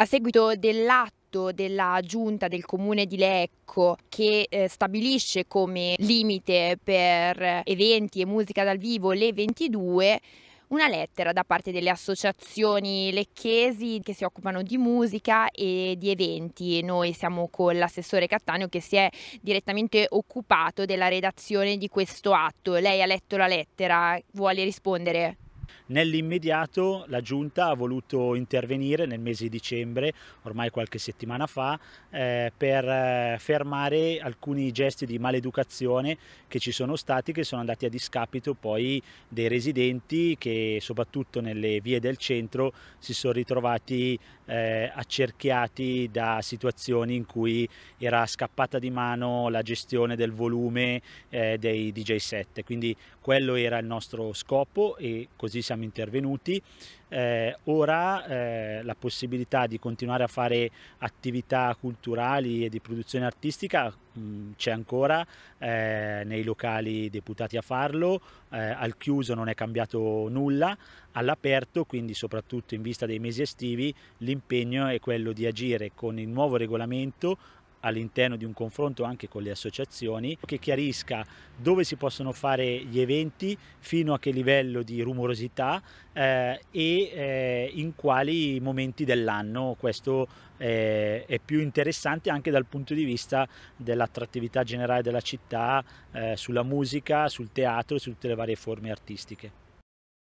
A seguito dell'atto della giunta del comune di Lecco che eh, stabilisce come limite per eventi e musica dal vivo le 22 una lettera da parte delle associazioni lecchesi che si occupano di musica e di eventi. Noi siamo con l'assessore Cattaneo che si è direttamente occupato della redazione di questo atto. Lei ha letto la lettera, vuole rispondere? Nell'immediato la Giunta ha voluto intervenire nel mese di dicembre, ormai qualche settimana fa, eh, per eh, fermare alcuni gesti di maleducazione che ci sono stati, che sono andati a discapito poi dei residenti che soprattutto nelle vie del centro si sono ritrovati eh, accerchiati da situazioni in cui era scappata di mano la gestione del volume eh, dei DJ7. Quindi quello era il nostro scopo e così così siamo intervenuti. Eh, ora eh, la possibilità di continuare a fare attività culturali e di produzione artistica mm, c'è ancora eh, nei locali deputati a farlo, eh, al chiuso non è cambiato nulla, all'aperto quindi soprattutto in vista dei mesi estivi l'impegno è quello di agire con il nuovo regolamento all'interno di un confronto anche con le associazioni che chiarisca dove si possono fare gli eventi, fino a che livello di rumorosità eh, e eh, in quali momenti dell'anno. Questo eh, è più interessante anche dal punto di vista dell'attrattività generale della città, eh, sulla musica, sul teatro e su tutte le varie forme artistiche.